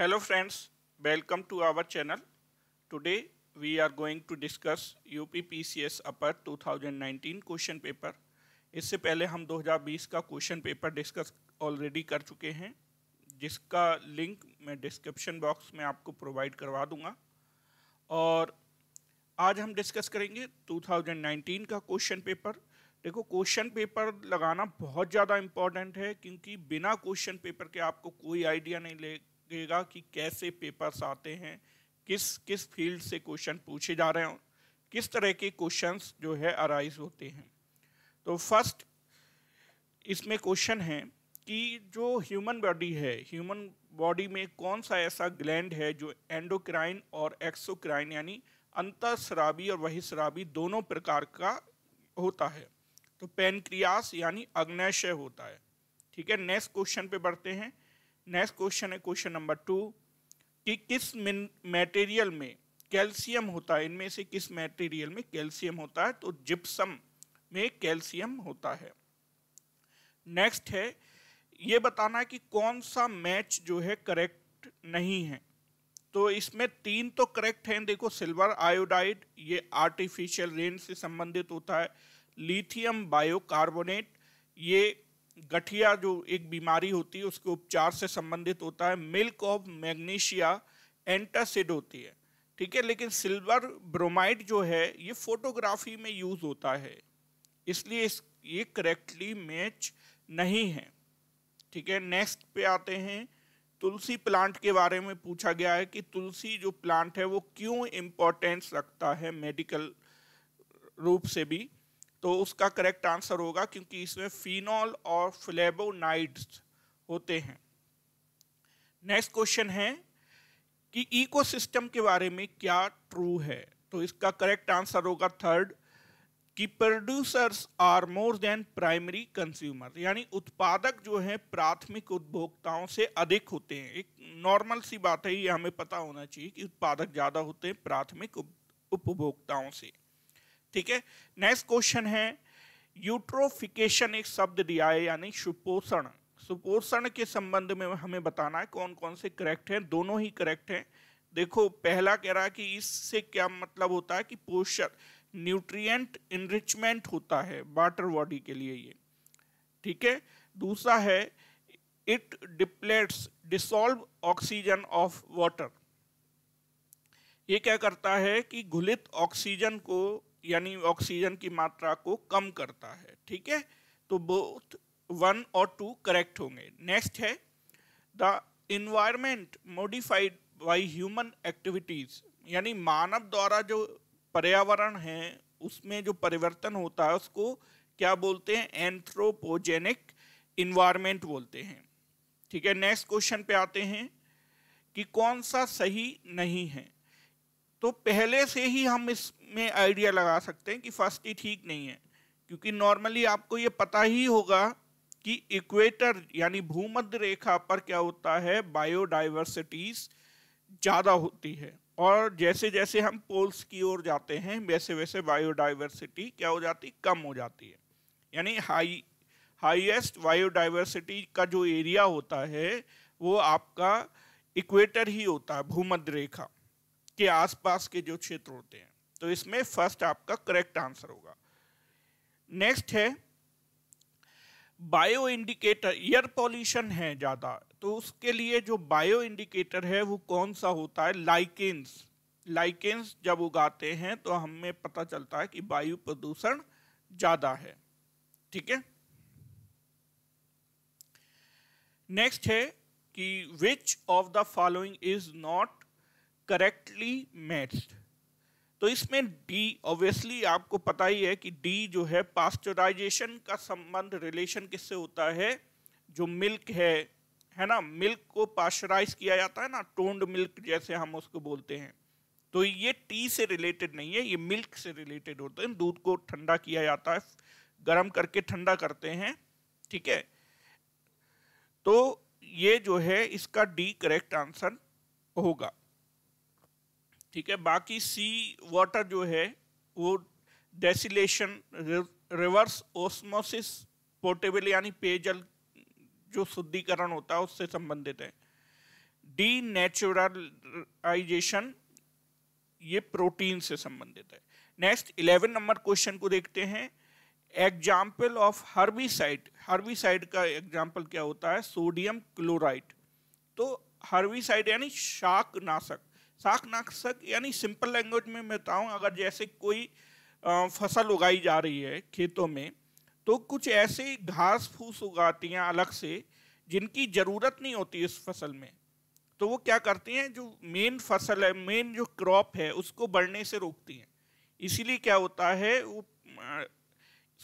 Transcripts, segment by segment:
Hello friends, welcome to our channel. Today we are going to discuss UPPCS Upper 2019 question paper इससे पहले हम 2020 का question paper discuss already कर चुके हैं जिसका लिंक मैं डिस्क्रिप्शन बॉक्स में आपको प्रोवाइड करवा दूंगा और आज हम डिस्कस करेंगे 2019 का क्वेश्चन पेपर देखो क्वेश्चन पेपर लगाना बहुत ज़्यादा इम्पॉर्टेंट है क्योंकि बिना क्वेश्चन पेपर के आपको कोई आइडिया नहीं ले देगा कि कैसे पेपर्स आते हैं किस किस फील्ड से क्वेश्चन पूछे जा रहे हैं किस तरह के क्वेश्चंस जो है अराइज होते हैं तो फर्स्ट इसमें क्वेश्चन है कि जो ह्यूमन बॉडी है ह्यूमन बॉडी में कौन सा ऐसा ग्लैंड है जो एंडोक्राइन और एक्सोक्राइन यानी अंतर शराबी और वही शराबी दोनों प्रकार का होता है तो पेनक्रियास यानी अग्नयशय होता है ठीक है नेक्स्ट क्वेश्चन पे बढ़ते हैं नेक्स्ट क्वेश्चन है क्वेश्चन नंबर टू कि किस मटेरियल में कैल्शियम होता है इनमें से किस मटेरियल में कैल्शियम होता है तो जिप्सम में कैल्शियम होता है नेक्स्ट है ये बताना है कि कौन सा मैच जो है करेक्ट नहीं है तो इसमें तीन तो करेक्ट हैं देखो सिल्वर आयोडाइड ये आर्टिफिशियल रेन से संबंधित होता है लिथियम बायोकार्बोनेट ये गठिया जो एक बीमारी होती है उसके उपचार से संबंधित होता है मिल्क ऑफ मैग्नीशिया एंटासिड होती है ठीक है लेकिन सिल्वर ब्रोमाइड जो है ये फोटोग्राफी में यूज़ होता है इसलिए इस ये करेक्टली मैच नहीं है ठीक है नेक्स्ट पे आते हैं तुलसी प्लांट के बारे में पूछा गया है कि तुलसी जो प्लांट है वो क्यों इम्पोर्टेंस रखता है मेडिकल रूप से भी तो उसका करेक्ट आंसर होगा क्योंकि इसमें फिनॉल और फ्लेबोनाइड्स होते हैं नेक्स्ट क्वेश्चन है कि इकोसिस्टम के बारे में क्या ट्रू है तो इसका करेक्ट आंसर होगा थर्ड कि producers are more than primary consumer यानी उत्पादक जो है प्राथमिक उपभोक्ताओं से अधिक होते हैं एक नॉर्मल सी बात है ये हमें पता होना चाहिए कि उत्पादक ज़्यादा होते हैं प्राथमिक उपभोक्ताओं से ठीक है नेक्स्ट क्वेश्चन है यूट्रोफिकेशन एक शब्द दिया है यानी सुपोषण सुपोषण के संबंध में हमें बताना है कौन कौन से करेक्ट हैं दोनों ही करेक्ट हैं देखो पहला कह रहा है कि इससे क्या मतलब होता है कि पोषक न्यूट्रिएंट इनरिचमेंट होता है वाटर बॉडी के लिए ये ठीक है दूसरा है it depletes dissolve oxygen of water ये क्या करता है कि घुलित ऑक्सीजन को यानी ऑक्सीजन की मात्रा को कम करता है ठीक है तो बोथ वन और टू करेक्ट होंगे नेक्स्ट है the environment modified by human activities यानी मानव द्वारा जो पर्यावरण है उसमें जो परिवर्तन होता है उसको क्या बोलते हैं एंथ्रोपोजेनिक इन्वायरमेंट बोलते हैं ठीक है नेक्स्ट क्वेश्चन पे आते हैं कि कौन सा सही नहीं है तो पहले से ही हम इसमें आइडिया लगा सकते हैं कि फर्स्ट ही ठीक नहीं है क्योंकि नॉर्मली आपको ये पता ही होगा कि इक्वेटर यानी भूमध्य रेखा पर क्या होता है बायोडाइवर्सिटीज ज़्यादा होती है और जैसे जैसे हम पोल्स की ओर जाते हैं वैसे वैसे बायोडाइवर्सिटी क्या हो जाती कम हो जाती है यानी हाई हाईएस्ट बायोडाइवर्सिटी का जो एरिया होता है वो आपका इक्वेटर ही होता है भूमध्य रेखा के आसपास के जो क्षेत्र होते हैं तो इसमें फर्स्ट आपका करेक्ट आंसर होगा नेक्स्ट है बायो इंडिकेटर एयर पॉल्यूशन है ज़्यादा तो उसके लिए जो बायो इंडिकेटर है वो कौन सा होता है लाइकेंस लाइकेंस जब उगाते हैं तो हमें पता चलता है कि वायु प्रदूषण ज़्यादा है ठीक है नेक्स्ट है कि which of the following is not correctly matched तो इसमें डी ऑब्वियसली आपको पता ही है कि डी जो है पास्चराइजेशन का संबंध रिलेशन किससे होता है जो मिल्क है है ना मिल्क को पास्चराइज किया जाता है ना टोन्ड मिल्क जैसे हम उसको बोलते हैं तो ये टी से रिलेटेड नहीं है ये मिल्क से रिलेटेड होते हैं दूध को ठंडा किया जाता है गर्म करके ठंडा करते हैं ठीक है तो ये जो है इसका डी करेक्ट आंसर होगा ठीक है बाकी सी वाटर जो है वो डेसिलेशन रिवर्स ओस्मोसिस पोर्टेबल यानी पेयजल जो शुद्धिकरण होता है उससे संबंधित है डी नेचुरलाइजेशन ये प्रोटीन से संबंधित है नेक्स्ट इलेवन नंबर क्वेश्चन को देखते हैं एग्जाम्पल ऑफ हर्बिसाइड हर्बिसाइड का एग्जाम्पल क्या होता है सोडियम क्लोराइड तो हर्बिसाइड यानी शाक नाशक साख यानी सिंपल लैंग्वेज में मैं बताऊँ अगर जैसे कोई फसल उगाई जा रही है खेतों में तो कुछ ऐसे घास फूस उगाती हैं अलग से जिनकी ज़रूरत नहीं होती इस फसल में तो वो क्या करती हैं जो मेन फसल है मेन जो क्रॉप है उसको बढ़ने से रोकती हैं इसीलिए क्या होता है वो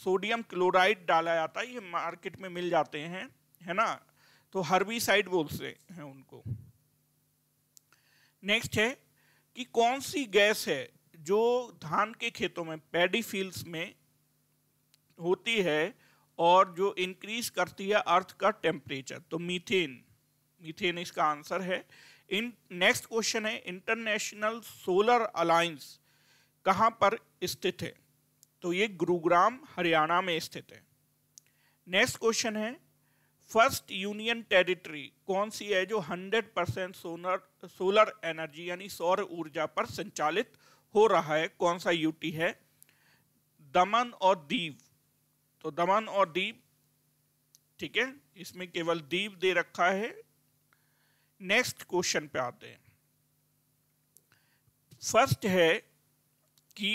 सोडियम क्लोराइड डाला जाता है ये मार्केट में मिल जाते हैं है ना तो साइड बोलते हैं उनको नेक्स्ट है कि कौन सी गैस है जो धान के खेतों में पैडी फील्ड्स में होती है और जो इंक्रीज करती है अर्थ का टेम्परेचर तो मीथेन मीथेन इसका आंसर है इन नेक्स्ट क्वेश्चन है इंटरनेशनल सोलर अलायंस कहाँ पर स्थित है तो ये गुरुग्राम हरियाणा में स्थित है नेक्स्ट क्वेश्चन है फर्स्ट यूनियन टेरिटरी कौन सी है जो 100 परसेंट सोलर सोलर एनर्जी यानी सौर ऊर्जा पर संचालित हो रहा है कौन सा यूटी है दमन और दीव तो दमन और दीव ठीक है इसमें केवल दीव दे रखा है नेक्स्ट क्वेश्चन पे आते हैं फर्स्ट है कि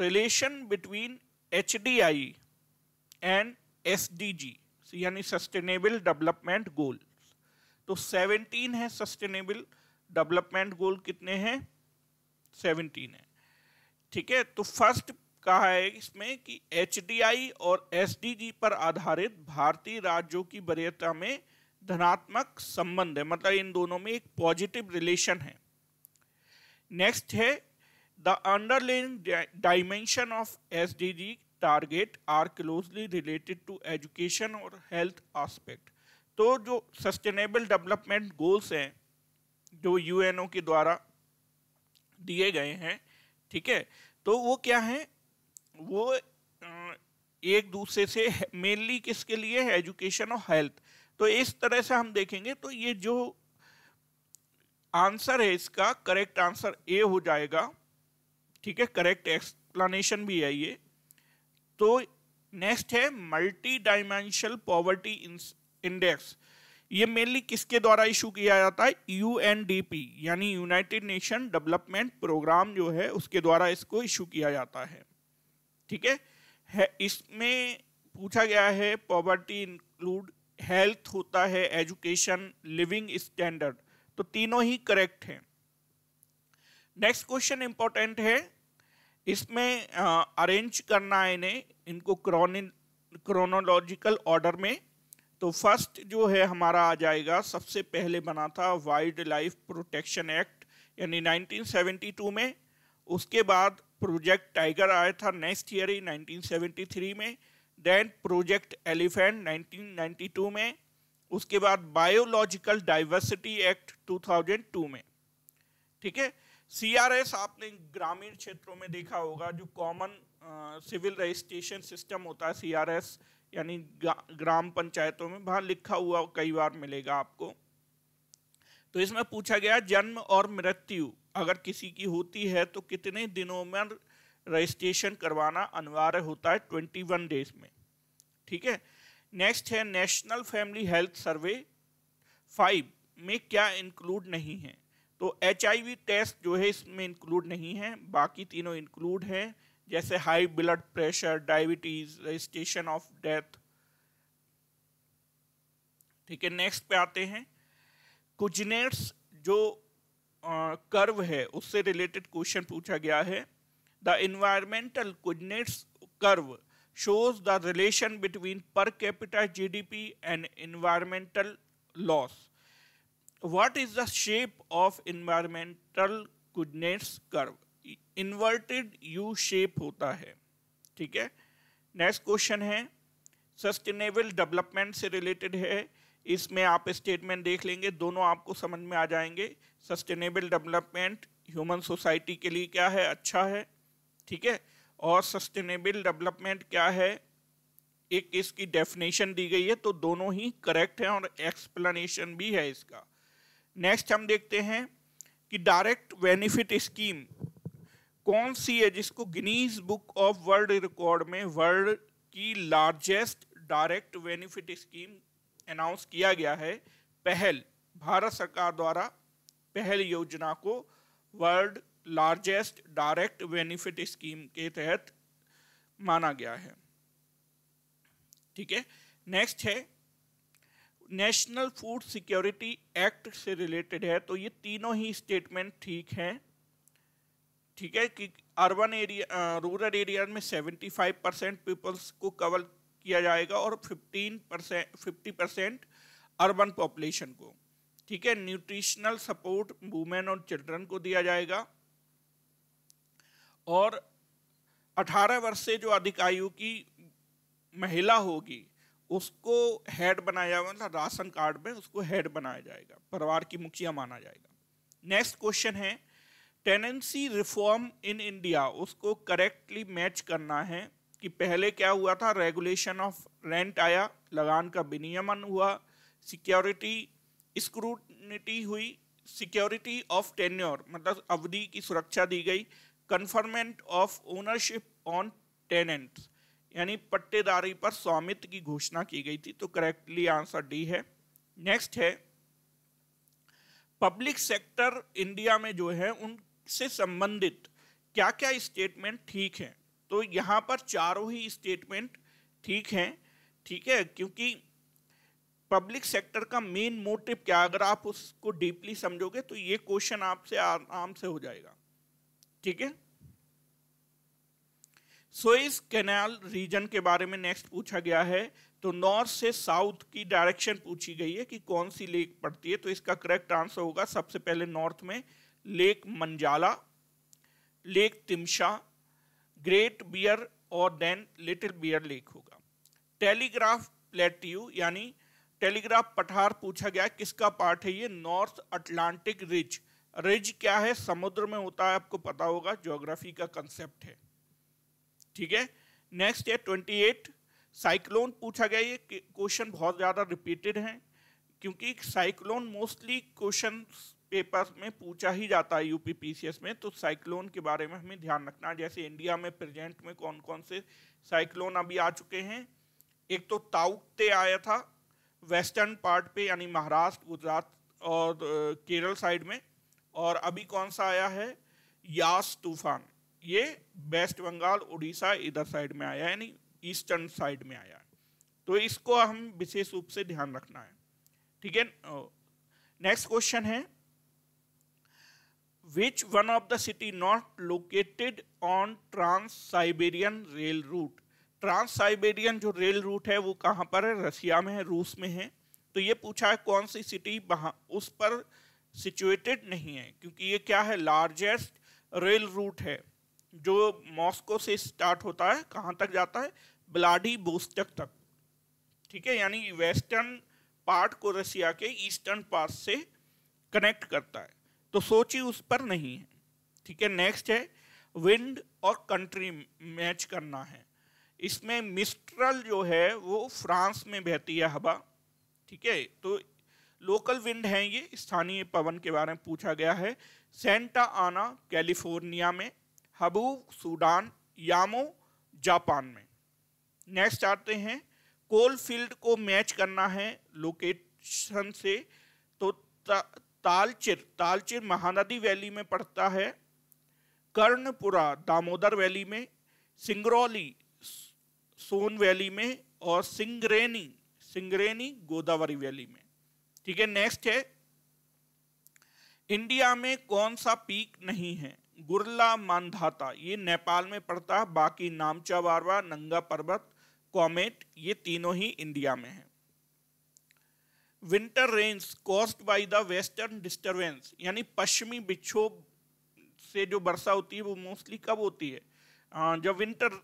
relation between H and S D G यानी सस्टेनेबल डेवलपमेंट गोल तो 17 है सस्टेनेबल डेवलपमेंट गोल कितने हैं 17 है ठीक है तो फर्स्ट कहा है इसमें कि एच और एस पर आधारित भारतीय राज्यों की वरीयता में धनात्मक संबंध है मतलब इन दोनों में एक पॉजिटिव रिलेशन है नेक्स्ट है the underlying dimension of S target are closely related to education और हेल्थ आस्पेक्ट तो जो सस्टेनेबल डेवलपमेंट गोल्स हैं जो यूएनओ के द्वारा दिए गए हैं ठीक है तो वो क्या है वो एक दूसरे से मेनली किसके लिए है एजुकेशन और हेल्थ तो इस तरह से हम देखेंगे तो ये जो आंसर है इसका करेक्ट आंसर ए हो जाएगा ठीक है करेक्ट एक्सप्लेनेशन भी है ये तो नेक्स्ट है मल्टी डायमेंशनल पॉवर्टी इंडेक्स ये मेनली किसके द्वारा इशू किया जाता है यूएनडीपी यानी यूनाइटेड नेशन डेवलपमेंट प्रोग्राम जो है उसके द्वारा इसको इशू किया जाता है ठीक है, है इसमें पूछा गया है पॉवर्टी इंक्लूड हेल्थ होता है एजुकेशन लिविंग स्टैंडर्ड तो तीनों ही करेक्ट हैं नेक्स्ट क्वेश्चन इंपॉर्टेंट है इसमें अरेंज करना है इन्हें इनको क्रोनोलॉजिकल ऑर्डर में तो फर्स्ट जो है हमारा आ जाएगा सबसे पहले बना था वाइल्ड लाइफ प्रोटेक्शन एक्ट यानी 1972 में उसके बाद प्रोजेक्ट टाइगर आया था नेक्स्ट ईयर ही 1973 में देन प्रोजेक्ट एलिफेंट 1992 में उसके बाद बायोलॉजिकल डाइवर्सिटी एक्ट 2002 में ठीक है सीआरएस आपने ग्रामीण क्षेत्रों में देखा होगा जो कॉमन सिविल रजिस्ट्रेशन सिस्टम होता है सीआरएस यानी ग्राम पंचायतों में वहाँ लिखा हुआ कई बार मिलेगा आपको तो इसमें पूछा गया जन्म और मृत्यु अगर किसी की होती है तो कितने दिनों में रजिस्ट्रेशन करवाना अनिवार्य होता है ट्वेंटी वन डेज में ठीक है नेक्स्ट है national family health survey five में क्या इंक्लूड नहीं है तो एच टेस्ट जो है इसमें इंक्लूड नहीं है बाकी तीनों इंक्लूड हैं जैसे high blood pressure diabetes registration of death ठीक है नेक्स्ट पे आते हैं कुजनेट्स जो कर्व uh, है उससे रिलेटेड क्वेश्चन पूछा गया है the environmental Kuznets curve shows the relation between per capital G D P and environmental loss what is the shape of environmental Kuznets curve inverted U shape होता है ठीक है next question है sustainable development से related है इसमें आप statement देख लेंगे दोनों आपको समझ में आ जाएंगे सस्टेनेबल डेवलपमेंट ह्यूमन सोसाइटी के लिए क्या है अच्छा है ठीक है और सस्टेनेबल डेवलपमेंट क्या है एक इसकी डेफिनेशन दी गई है तो दोनों ही करेक्ट हैं और एक्सप्लेनेशन भी है इसका नेक्स्ट हम देखते हैं कि डायरेक्ट बेनिफिट स्कीम कौन सी है जिसको Guinness book of world record में वर्ल्ड की largest direct benefit scheme announce किया गया है पहल भारत सरकार द्वारा पहल योजना को world largest direct benefit scheme के तहत माना गया है ठीक है नेक्स्ट है नेशनल फूड सिक्योरिटी एक्ट से रिलेटेड है तो ये तीनों ही स्टेटमेंट ठीक हैं ठीक है कि अर्बन एरिया रूरल एरिया में 75 परसेंट पीपल्स को कवर किया जाएगा और 15 percent fifty percent urban population को ठीक है न्यूट्रिशनल सपोर्ट वुमेन और चिल्ड्रन को दिया जाएगा और 18 वर्ष से जो अधिक आयु की महिला होगी उसको हेड बनाया जाएगा मतलब राशन कार्ड में उसको हेड बनाया जाएगा परिवार की मुखिया माना जाएगा नेक्स्ट क्वेश्चन है टेनेंसी रिफॉर्म इन इंडिया उसको करेक्टली मैच करना है कि पहले क्या हुआ था रेगुलेशन ऑफ रेंट आया लगान का विनियमन हुआ सिक्योरिटी स्क्रूटनिटी हुई सिक्योरिटी ऑफ टेन्योर मतलब अवधि की सुरक्षा दी गई conferment of ownership on tenant यानी पट्टेदारी पर स्वामित्व की घोषणा की गई थी तो करेक्टली आंसर डी है नेक्स्ट है पब्लिक सेक्टर इंडिया में जो है उन से संबंधित क्या क्या स्टेटमेंट ठीक हैं तो यहाँ पर चारों ही स्टेटमेंट ठीक हैं ठीक है क्योंकि पब्लिक सेक्टर का मेन मोटिव क्या अगर आप उसको डीपली समझोगे तो ये क्वेश्चन आपसे आराम से हो जाएगा ठीक है सोइस कैनाल रीजन के बारे में नेक्स्ट पूछा गया है तो नॉर्थ से साउथ की डायरेक्शन पूछी गई है कि कौन सी लेक पड़ती है तो इसका करेक्ट आंसर होगा सबसे पहले नॉर्थ में लेक मंजाला लेक तिमशा ग्रेट बियर और देन लिटिल बियर लेक होगा टेलीग्राफ प्लेट्यू यानी टेलीग्राफ पठार पूछा गया किसका पार्ट है ये नॉर्थ अटलांटिक रिज रिज क्या है समुद्र में होता है आपको पता होगा ज्योग्राफी का कंसेप्ट है ठीक है नेक्स्ट है ट्वेंटी एट साइक्लोन पूछा गया ये क्वेश्चन बहुत ज़्यादा रिपीटेड है क्योंकि साइक्लोन मोस्टली क्वेश्चन पेपर्स में पूछा ही जाता है यूपी पीसीएस में तो साइक्लोन के बारे में हमें ध्यान रखना है जैसे इंडिया में प्रेजेंट में कौन कौन से साइक्लोन अभी आ चुके हैं एक तो ताउकते आया था वेस्टर्न पार्ट पे यानी महाराष्ट्र गुजरात और केरल साइड में और अभी कौन सा आया है यास तूफान ये वेस्ट बंगाल उड़ीसा इधर साइड में आया यानी ईस्टर्न साइड में आया तो इसको हम विशेष रूप से ध्यान रखना है ठीक है नेक्स्ट क्वेश्चन है which one of the city not located on trans Siberian rail route trans Siberian जो रेल रूट है वो कहाँ पर है रसिया में है रूस में है तो ये पूछा है कौन सी सिटी वहाँ उस पर सिचुएटेड नहीं है क्योंकि ये क्या है लार्जेस्ट रेल रूट है जो मॉस्को से स्टार्ट होता है कहाँ तक जाता है ब्लाडी बोस्टक तक ठीक है यानी वेस्टर्न पार्ट को रसिया के ईस्टर्न पार्ट से कनेक्ट करता है तो सोची उस पर नहीं है ठीक है नेक्स्ट है विंड और कंट्री मैच करना है इसमें मिस्ट्रल जो है वो फ्रांस में बहती है हवा ठीक है तो लोकल विंड है ये स्थानीय पवन के बारे में पूछा गया है सेंटा आना कैलिफोर्निया में हबू सूडान यामो जापान में नेक्स्ट आते हैं कोल फील्ड को मैच करना है लोकेशन से तो तालचिर तालचिर महानदी वैली में पड़ता है कर्णपुरा दामोदर वैली में सिंगरौली सोन वैली में और सिंगरेनी सिंगरेनी गोदावरी वैली में ठीक है नेक्स्ट है इंडिया में कौन सा पीक नहीं है गुरला मानधाता ये नेपाल में पड़ता है बाकी नामचा वारवा नंगा पर्वत कॉमेट ये तीनों ही इंडिया में है winter rains caused by the western disturbance यानी पश्चिमी विक्षोभ से जो वर्षा होती है वो मोस्टली कब होती है जब विंटर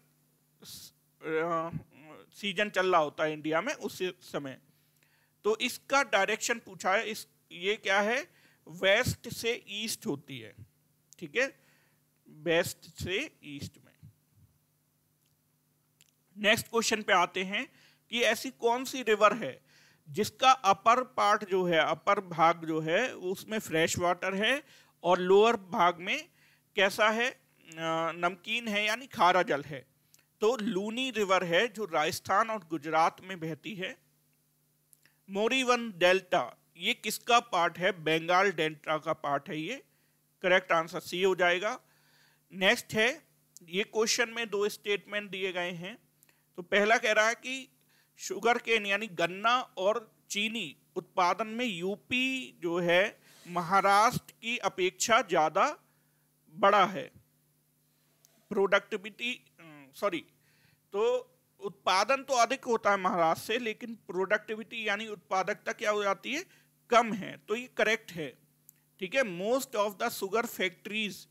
सीजन चल रहा होता है इंडिया में उस समय तो इसका डायरेक्शन पूछा है इस ये क्या है वेस्ट से ईस्ट होती है ठीक है वेस्ट से ईस्ट में नेक्स्ट क्वेश्चन पे आते हैं कि ऐसी कौन सी रिवर है जिसका अपर पार्ट जो है अपर भाग जो है उसमें फ्रेश वाटर है और लोअर भाग में कैसा है नमकीन है यानी खारा जल है तो लूनी रिवर है जो राजस्थान और गुजरात में बहती है मोरीवन डेल्टा ये किसका पार्ट है बंगाल डेल्टा का पार्ट है ये करेक्ट आंसर सी हो जाएगा नेक्स्ट है ये क्वेश्चन में दो स्टेटमेंट दिए गए हैं तो पहला कह रहा है कि शुगर केन यानी गन्ना और चीनी उत्पादन में यूपी जो है महाराष्ट्र की अपेक्षा ज़्यादा बड़ा है प्रोडक्टिविटी सॉरी अं, तो उत्पादन तो अधिक होता है महाराष्ट्र से लेकिन प्रोडक्टिविटी यानी उत्पादकता क्या हो जाती है कम है तो ये करेक्ट है ठीक है most of the sugar factories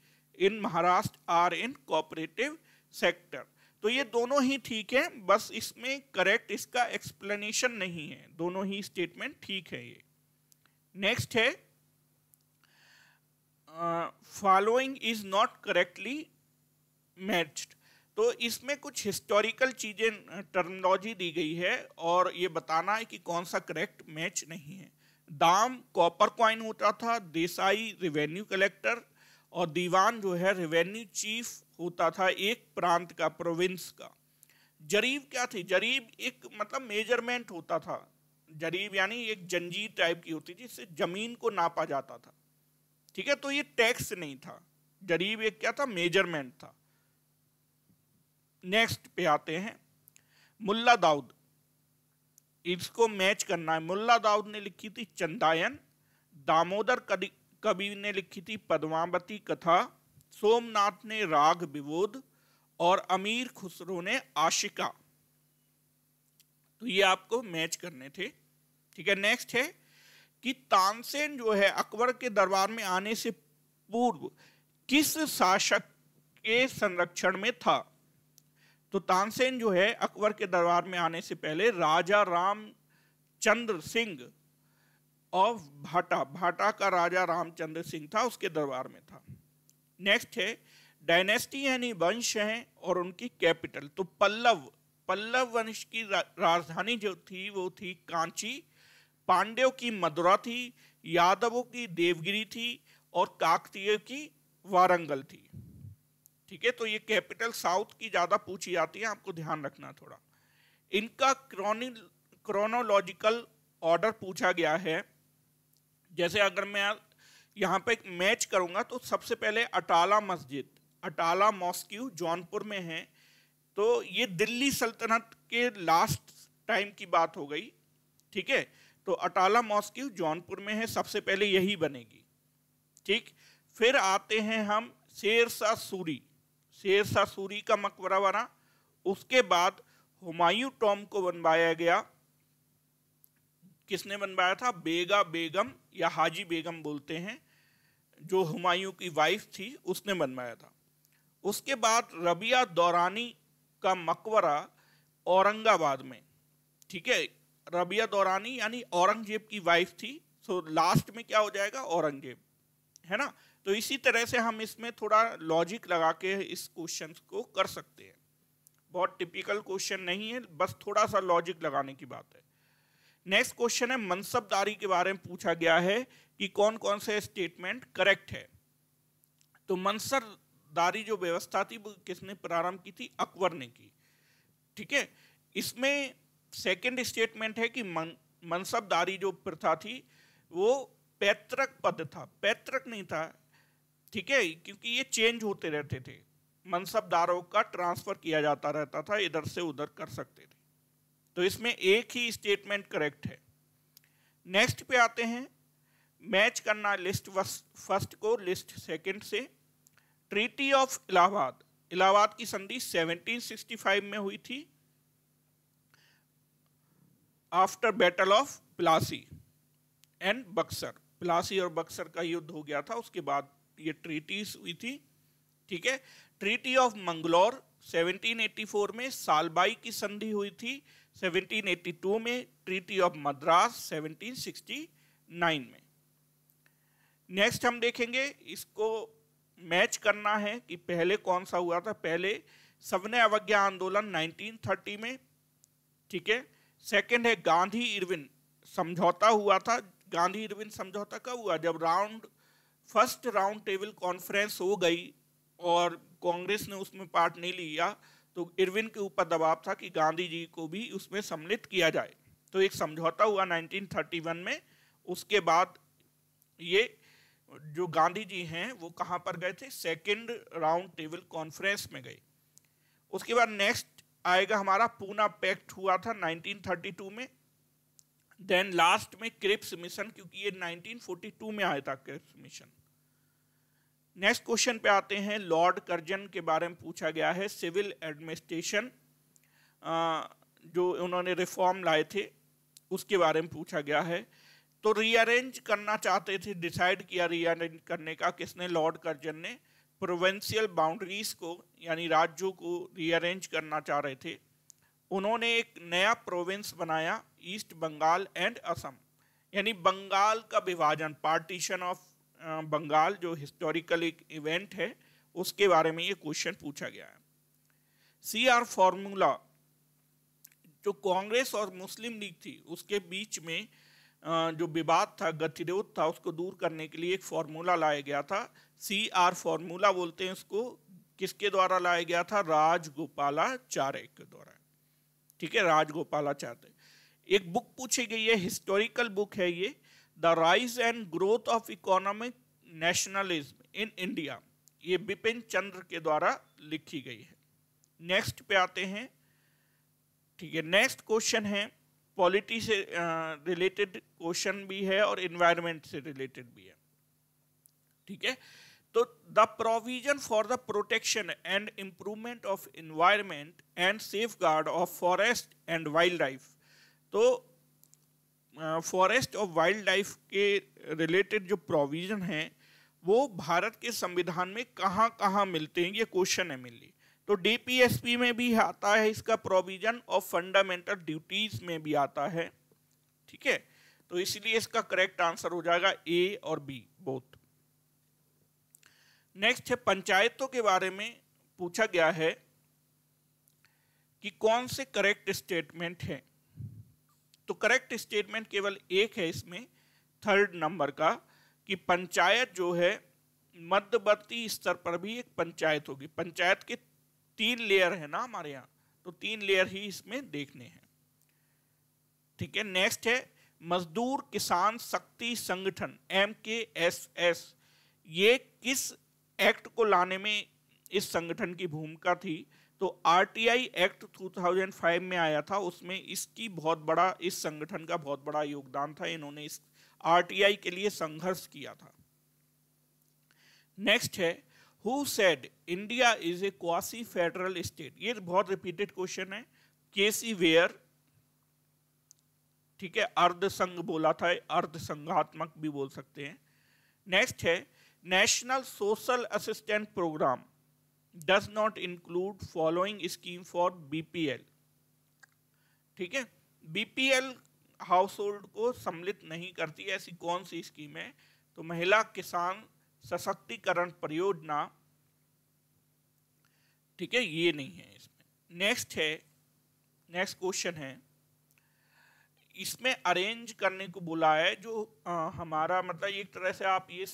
in Maharashtra are in cooperative sector तो ये दोनों ही ठीक है बस इसमें करेक्ट इसका एक्सप्लेनेशन नहीं है दोनों ही स्टेटमेंट ठीक है ये नेक्स्ट है following is not correctly matched तो इसमें कुछ हिस्टोरिकल चीज़ें टर्मोलॉजी दी गई है और ये बताना है कि कौन सा करेक्ट मैच नहीं है दाम कॉपर कॉइन होता था देसाई रिवेन्यू कलेक्टर और दीवान जो है रिवेन्यू चीफ होता था एक प्रांत का प्रोविंस का जरीब क्या थी जरीब एक मतलब मेजरमेंट होता था जरीब यानी एक जंजीर टाइप की होती थी जिससे जमीन को नापा जाता था ठीक है तो ये टैक्स नहीं था जरीब एक क्या था मेजरमेंट था नेक्स्ट पे आते हैं मुल्ला दाऊद इसको मैच करना है मुल्ला दाऊद ने लिखी थी चंदायन दामोदर कवि ने लिखी थी पद्मावती कथा सोमनाथ ने राग विबोध और अमीर खुसरो ने आशिका तो ये आपको मैच करने थे ठीक है नेक्स्ट है कि तानसेन जो है अकबर के दरबार में आने से पूर्व किस शासक के संरक्षण में था तो तानसेन जो है अकबर के दरबार में आने से पहले राजा रामचंद्र सिंह ऑफ भाटा भाटा का राजा रामचंद्र सिंह था उसके दरबार में था नेक्स्ट है डायनेस्टी यानी वंश हैं और उनकी कैपिटल तो पल्लव पल्लव वंश की राजधानी जो थी वो थी कांची पांड्यों की मदुरा थी यादवों की देवगिरी थी और काकतीय की वारंगल थी ठीक है तो ये कैपिटल साउथ की ज़्यादा पूछी जाती है आपको ध्यान रखना थोड़ा इनका क्रोनि क्रोनोलॉजिकल ऑर्डर पूछा गया है जैसे अगर मैं यहाँ पे मैच करूँगा तो सबसे पहले अटाला मस्जिद अटाला मॉस्क्यू जौनपुर में है तो ये दिल्ली सल्तनत के लास्ट टाइम की बात हो गई ठीक है तो अटाला मॉस्क्यू जौनपुर में है सबसे पहले यही बनेगी ठीक फिर आते हैं हम शेरशाह सूरी शेरशाह सूरी का मकबरा बना उसके बाद हुमायूं टॉम को बनवाया गया किसने बनवाया था बेगा बेगम या हाजी बेगम बोलते हैं जो हुमायूं की वाइफ थी उसने बनवाया था उसके बाद रबिया दौरानी का मकबरा औरंगाबाद में ठीक है रबिया दौरानी यानी औरंगजेब की वाइफ थी सो लास्ट में क्या हो जाएगा औरंगजेब है ना तो इसी तरह से हम इसमें थोड़ा लॉजिक लगा के इस क्वेश्चन को कर सकते हैं बहुत टिपिकल क्वेश्चन नहीं है बस थोड़ा सा लॉजिक लगाने की बात है नेक्स्ट क्वेश्चन है मनसबदारी के बारे में पूछा गया है कि कौन कौन से स्टेटमेंट करेक्ट है तो मंसरदारी जो व्यवस्था थी वो किसने प्रारंभ की थी अकबर ने की ठीक है इसमें सेकंड स्टेटमेंट है कि मन मनसबदारी जो प्रथा थी वो पैतृक पद था पैतृक नहीं था ठीक है क्योंकि ये चेंज होते रहते थे मनसबदारों का ट्रांसफर किया जाता रहता था इधर से उधर कर सकते थे तो इसमें एक ही स्टेटमेंट करेक्ट है नेक्स्ट पे आते हैं मैच करना लिस्ट फर्स्ट को लिस्ट सेकंड से ट्रीटी ऑफ इलाहाबाद इलाहाबाद की संधि 1765 में हुई थी after battle of Plassey and Buxar Plassey और बक्सर का युद्ध हो गया था उसके बाद ये ट्रीटीज हुई थी ठीक है ट्रीटी ऑफ मंगलोर 1784 में सालबाई की संधि हुई थी 1782 में ट्रीटी ऑफ मद्रास 1769 में नेक्स्ट हम देखेंगे इसको मैच करना है कि पहले कौन सा हुआ था पहले सवने अवज्ञा आंदोलन 1930 में ठीक है सेकंड है गांधी इरविन समझौता हुआ था गांधी इरविन समझौता कब हुआ जब round first round table conference हो गई और कांग्रेस ने उसमें पार्ट नहीं लिया तो इरविन के ऊपर दबाव था कि गांधी जी को भी उसमें सम्मिलित किया जाए तो एक समझौता हुआ 1931 में उसके बाद ये जो गांधी जी हैं वो कहाँ पर गए थे सेकंड राउंड टेबल कॉन्फ्रेंस में गए उसके बाद नेक्स्ट आएगा हमारा पूना पैक्ट हुआ था 1932 में देन लास्ट में क्रिप्स मिशन क्योंकि ये 1942 में आया था क्रिप्स मिशन नेक्स्ट क्वेश्चन पे आते हैं लॉर्ड कर्जन के बारे में पूछा गया है सिविल एडमिनिस्ट्रेशन जो उन्होंने रिफॉर्म लाए थे उसके बारे में पूछा गया है तो रीअरेंज करना चाहते थे डिसाइड किया रीअरेंज करने का किसने लॉर्ड कर्जन ने प्रोवेंशियल बाउंड्रीज को यानी राज्यों को रीअरेंज करना चाह रहे थे उन्होंने एक नया प्रोविंस बनाया ईस्ट बंगाल एंड असम यानी बंगाल का विभाजन पार्टीशन ऑफ बंगाल जो हिस्टोरिकल एक इवेंट है उसके बारे में ये क्वेश्चन पूछा गया है सी आर फॉर्मूला जो कांग्रेस और मुस्लिम लीग थी उसके बीच में जो विवाद था गतिरोध था उसको दूर करने के लिए एक फॉर्मूला लाया गया था सी आर फॉर्मूला बोलते हैं उसको किसके द्वारा लाया गया था राजगोपालाचार्य के द्वारा ठीक है राजगोपालाचार्य एक बुक पूछी गई है हिस्टोरिकल बुक है ये the rise and growth of economic nationalism in India ये बिपिन चंद्र के द्वारा लिखी गई है नेक्स्ट पे आते हैं ठीक है नेक्स्ट क्वेश्चन है पॉलिटी से रिलेटेड क्वेश्चन भी है और इन्वायरमेंट से रिलेटेड भी है ठीक है तो the provision for the protection and improvement of environment and safeguard of forest and wildlife तो फॉरेस्ट ऑफ वाइल्ड लाइफ के रिलेटेड जो प्रोविज़न हैं वो भारत के संविधान में कहाँ कहाँ मिलते हैं ये क्वेश्चन है मिली तो डीपीएसपी में भी आता है इसका प्रोविजन और फंडामेंटल ड्यूटीज में भी आता है ठीक है तो इसलिए इसका करेक्ट आंसर हो जाएगा ए और बी बोथ नेक्स्ट है पंचायतों के बारे में पूछा गया है कि कौन से करेक्ट स्टेटमेंट है तो करेक्ट स्टेटमेंट केवल एक है इसमें थर्ड नंबर का कि पंचायत जो है मध्यवर्ती स्तर पर भी एक पंचायत होगी पंचायत के तीन लेयर है ना हमारे यहाँ तो तीन लेयर ही इसमें देखने हैं ठीक है नेक्स्ट है मजदूर किसान शक्ति संगठन एम के एस एस ये किस एक्ट को लाने में इस संगठन की भूमिका थी तो आरटीआई एक्ट 2005 में आया था उसमें इसकी बहुत बड़ा इस संगठन का बहुत बड़ा योगदान था इन्होंने इस आरटीआई के लिए संघर्ष किया था नेक्स्ट है who said India is a quasi federal state ये बहुत रिपीटेड क्वेश्चन है केसी वेयर ठीक है अर्धसंघ बोला था अर्धसंघात्मक भी बोल सकते हैं नेक्स्ट है national social assistant programme does not include following scheme for BPL ठीक है बीपीएल हाउस होल्ड को सम्मिलित नहीं करती ऐसी कौन सी स्कीम है तो महिला किसान सशक्तिकरण परियोजना ठीक है ये नहीं है इसमें नेक्स्ट है नेक्स्ट क्वेश्चन है इसमें अरेंज करने को बोला है जो आ, हमारा मतलब एक तरह से आप ये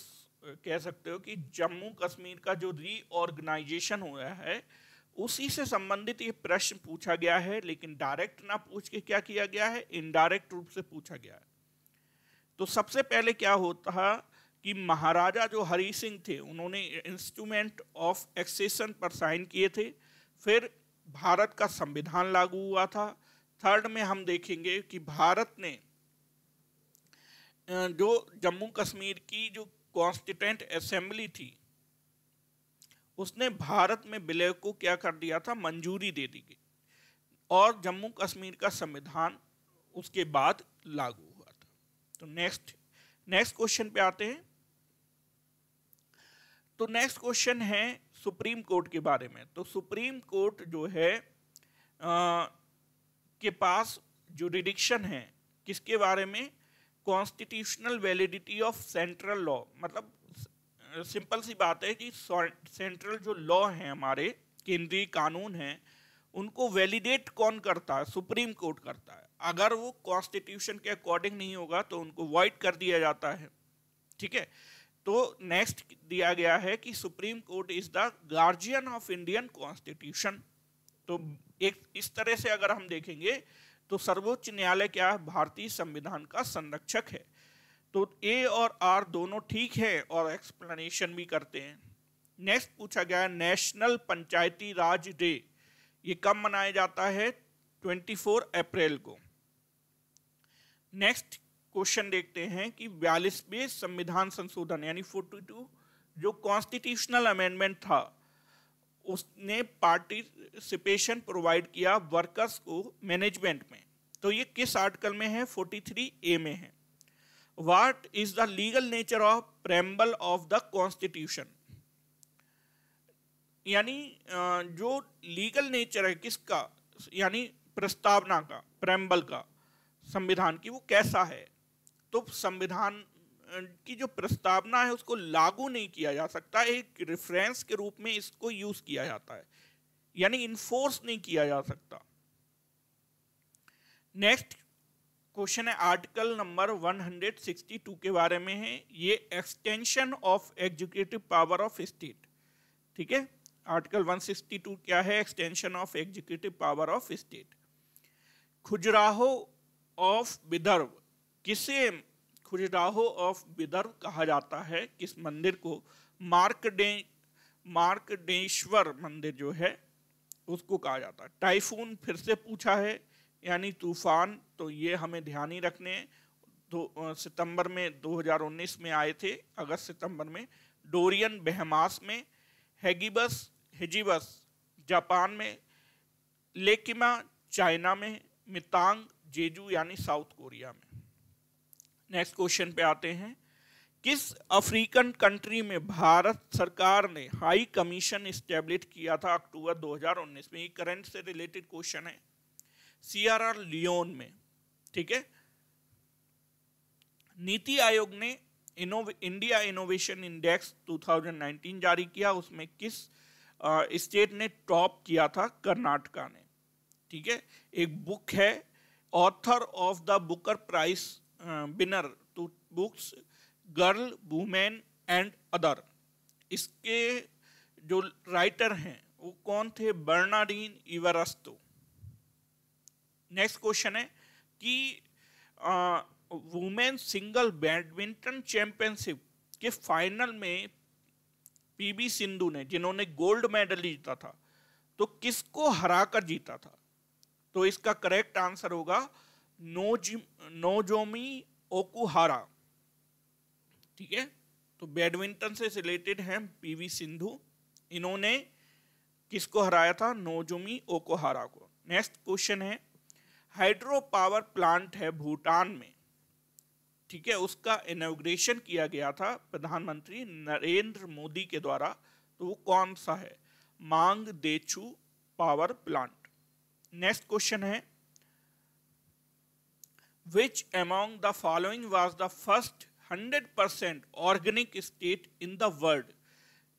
कह सकते हो कि जम्मू कश्मीर का जो रीऑर्गेनाइजेशन हुआ है उसी से संबंधित ये प्रश्न पूछा गया है लेकिन डायरेक्ट ना पूछ के क्या किया गया है इनडायरेक्ट रूप से पूछा गया है तो सबसे पहले क्या होता कि महाराजा जो हरी सिंह थे उन्होंने इंस्ट्रूमेंट ऑफ एक्सेशन पर साइन किए थे फिर भारत का संविधान लागू हुआ था थर्ड में हम देखेंगे कि भारत ने जो जम्मू कश्मीर की जो कॉन्स्टिटेंट असेंबली थी उसने भारत में विलय को क्या कर दिया था मंजूरी दे दी गई और जम्मू कश्मीर का संविधान उसके बाद लागू हुआ था तो नेक्स्ट नेक्स्ट क्वेश्चन पे आते हैं तो नेक्स्ट क्वेश्चन है सुप्रीम कोर्ट के बारे में तो सुप्रीम कोर्ट जो है आ, के पास रिडिक्शन है किसके बारे में constitutional validity of central law मतलब सिंपल सी बात है कि सेंट्रल जो लॉ है हमारे केंद्रीय कानून हैं उनको वैलिडेट कौन करता है सुप्रीम कोर्ट करता है अगर वो कॉन्स्टिट्यूशन के अकॉर्डिंग नहीं होगा तो उनको वॉइड कर दिया जाता है ठीक है तो नेक्स्ट दिया गया है कि supreme court is the guardian of Indian constitution तो एक इस तरह से अगर हम देखेंगे तो सर्वोच्च न्यायालय क्या है भारतीय संविधान का संरक्षक है तो ए और आर दोनों ठीक है और एक्सप्लेनेशन भी करते हैं नेक्स्ट पूछा गया है नेशनल पंचायती राज डे ये कब मनाया जाता है 24 अप्रैल को नेक्स्ट क्वेश्चन देखते हैं कि बयालीसवें संविधान संशोधन यानी 42 जो कॉन्स्टिट्यूशनल अमेंडमेंट था उसने पार्टिसिपेशन प्रोवाइड किया वर्कर्स को मैनेजमेंट में तो ये किस आर्टिकल में है 43 ए में है what is the legal nature of preamble of the constitution यानी जो लीगल नेचर है किसका यानी प्रस्तावना का प्रेम्बल का संविधान की वो कैसा है तो संविधान की जो प्रस्तावना है उसको लागू नहीं किया जा सकता एक रेफरेंस के रूप में इसको यूज किया जाता है यानी इन्फोर्स नहीं किया जा सकता नेक्स्ट क्वेश्चन है आर्टिकल नंबर 162 के बारे में है ये extension of executive power of state ठीक है आर्टिकल 162 क्या है extension of executive power of state Khajuraho of Vidarbha किसे खुजराहो ऑफ विदर्भ कहा जाता है किस मंदिर को मार्कडे मार्कडेश्वर मंदिर जो है उसको कहा जाता है टाइफून फिर से पूछा है यानी तूफान तो ये हमें ध्यान ही रखने दो सितंबर में 2019 में आए थे अगस्त सितंबर में डोरियन बहमास में हेगीबस हिजिबस जापान में लेकिमा चाइना में मितांग जेजू यानी साउथ कोरिया में नेक्स्ट क्वेश्चन पे आते हैं किस अफ्रीकन कंट्री में भारत सरकार ने हाई कमीशन स्टेब्लिश किया था अक्टूबर 2019 में ये करंट से रिलेटेड क्वेश्चन है सीआरआर लियोन में ठीक है नीति आयोग ने इनोव इंडिया इनोवेशन इंडेक्स 2019 जारी किया उसमें किस स्टेट ने टॉप किया था कर्नाटका ने ठीक है एक बुक है author of the Booker prize winner two books girl woman and other इसके जो राइटर हैं वो कौन थे बर्नाडीन इवरस्तो नेक्स्ट क्वेश्चन है कि वुमेन सिंगल बैडमिंटन चैंपियनशिप के फाइनल में पीबी सिंधु ने जिन्होंने गोल्ड मेडल जीता था तो किसको हराकर जीता था तो इसका करेक्ट आंसर होगा नोजी नोजोमी ओकुहारा ठीक है तो बैडमिंटन से रिलेटेड हैं पीवी सिंधु इन्होंने किसको हराया था नोजोमी ओकोहारा को नेक्स्ट क्वेश्चन है हाइड्रो पावर प्लांट है भूटान में ठीक है उसका इनोग्रेशन किया गया था प्रधानमंत्री नरेंद्र मोदी के द्वारा तो वो कौन सा है Mangdechhu power plant next question है which among the following was the first 100% organic state in the world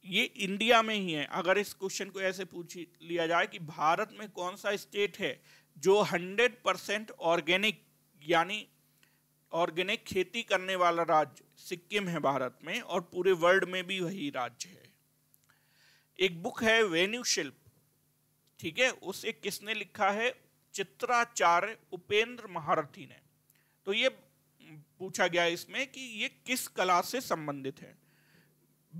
ये इंडिया में ही है अगर इस क्वेश्चन को ऐसे पूछ लिया जाए कि भारत में कौन सा स्टेट है जो 100 परसेंट ऑर्गेनिक यानी ऑर्गेनिक खेती करने वाला राज्य सिक्किम है भारत में और पूरे वर्ल्ड में भी वही राज्य है एक बुक है वेन्यू शिल्प ठीक है उसे किसने लिखा है चित्राचार्य उपेंद्र महारथी ने तो ये पूछा गया इसमें कि ये किस कला से संबंधित है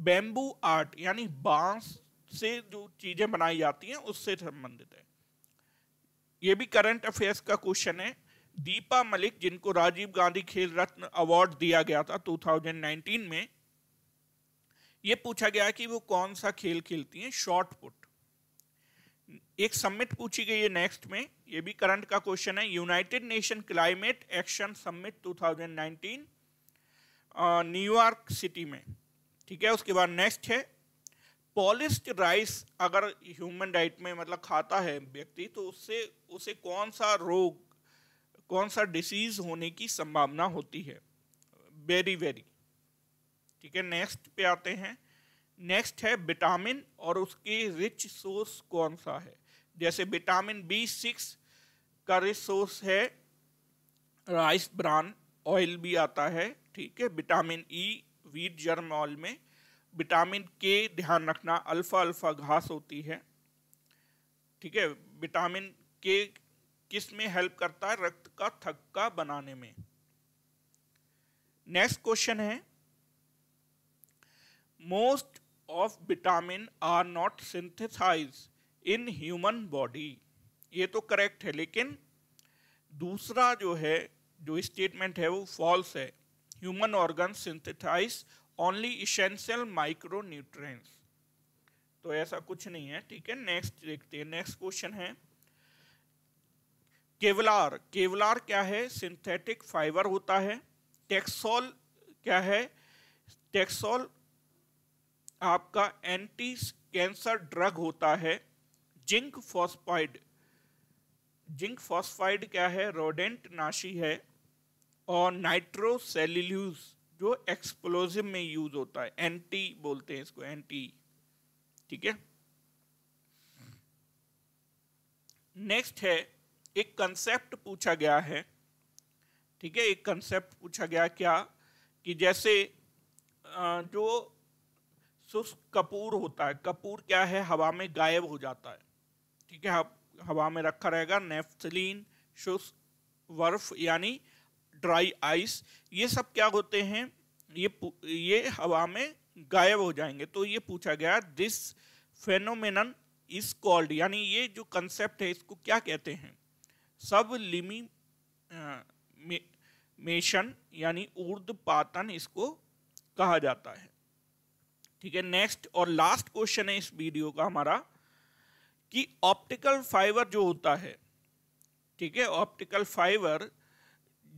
बेम्बू आर्ट यानी बांस से जो चीज़ें बनाई जाती हैं उससे संबंधित है ये भी करंट अफेयर्स का क्वेश्चन है दीपा मलिक जिनको राजीव गांधी खेल रत्न अवार्ड दिया गया था 2019 में ये पूछा गया कि वो कौन सा खेल खेलती हैं शॉर्ट पुट एक सम्मिट पूछी गई है नेक्स्ट में ये भी करंट का क्वेश्चन है United nation climate action submit 2019 New York city में ठीक है उसके बाद नेक्स्ट है पॉलिस्ड राइस अगर ह्यूमन डाइट में मतलब खाता है व्यक्ति तो उससे उसे कौन सा रोग कौन सा डिसीज होने की संभावना होती है वेरी वेरी ठीक है नेक्स्ट पे आते हैं नेक्स्ट है विटामिन और उसके रिच सोर्स कौन सा है जैसे विटामिन बी सिक्स का रिसोर्स है राइस ब्रान ऑयल भी आता है ठीक है vitamin E wheat germ oil में विटामिन के ध्यान रखना अल्फा अल्फा घास होती है ठीक है विटामिन के किस में हेल्प करता है रक्त का थक्का बनाने में नेक्स्ट क्वेश्चन है most of vitamin are not synthesized in human body ये तो करेक्ट है लेकिन दूसरा जो है जो स्टेटमेंट है वो फॉल्स है human organ synthesize only essential micronutrients तो ऐसा कुछ नहीं है ठीक है नेक्स्ट देखते हैं नेक्स्ट क्वेश्चन है केवलार केवलार क्या है सिंथेटिक फाइबर होता है टेक्सोल क्या है टेक्सोल आपका एंटी कैंसर ड्रग होता है जिंक फॉस्फाइड जिंक फॉस्फाइड क्या है रोडेंट नाशी है और नाइट्रोसेल्यूज जो एक्सप्लोजिव में यूज होता है एंटी बोलते हैं इसको एंटी ठीक है नेक्स्ट है एक कंसेप्ट पूछा गया है ठीक है एक कंसेप्ट पूछा गया क्या कि जैसे जो शुष्क कपूर होता है कपूर क्या है हवा में गायब हो जाता है ठीक है हवा में रखा रहेगा नेफ्थलीन शुष्क बर्फ यानी ड्राई आइस ये सब क्या होते हैं ये ये हवा में गायब हो जाएंगे तो ये पूछा गया दिस फेनोमिन इज कॉल्ड यानी ये जो कंसेप्ट है इसको क्या कहते हैं सब लिमी मेशन यानी ऊर्द पातन इसको कहा जाता है ठीक है नेक्स्ट और लास्ट क्वेश्चन है इस वीडियो का हमारा कि ऑप्टिकल फाइबर जो होता है ठीक है ऑप्टिकल फाइबर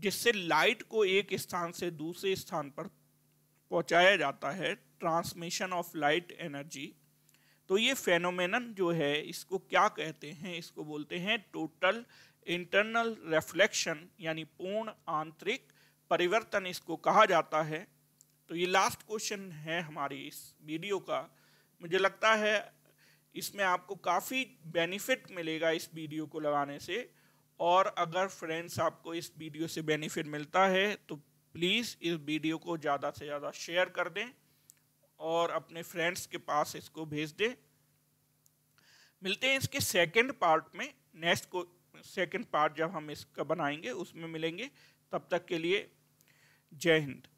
जिससे लाइट को एक स्थान से दूसरे स्थान पर पहुंचाया जाता है ट्रांसमिशन ऑफ लाइट एनर्जी तो ये फेनोमेनन जो है इसको क्या कहते हैं इसको बोलते हैं टोटल इंटरनल रेफ्लेक्शन यानी पूर्ण आंतरिक परिवर्तन इसको कहा जाता है तो ये लास्ट क्वेश्चन है हमारी इस वीडियो का मुझे लगता है इसमें आपको काफ़ी बेनिफिट मिलेगा इस वीडियो को लगाने से और अगर फ्रेंड्स आपको इस वीडियो से बेनिफिट मिलता है तो प्लीज़ इस वीडियो को ज़्यादा से ज़्यादा शेयर कर दें और अपने फ्रेंड्स के पास इसको भेज दें मिलते हैं इसके सेकंड पार्ट में नेक्स्ट को सेकंड पार्ट जब हम इसका बनाएंगे उसमें मिलेंगे तब तक के लिए जय हिंद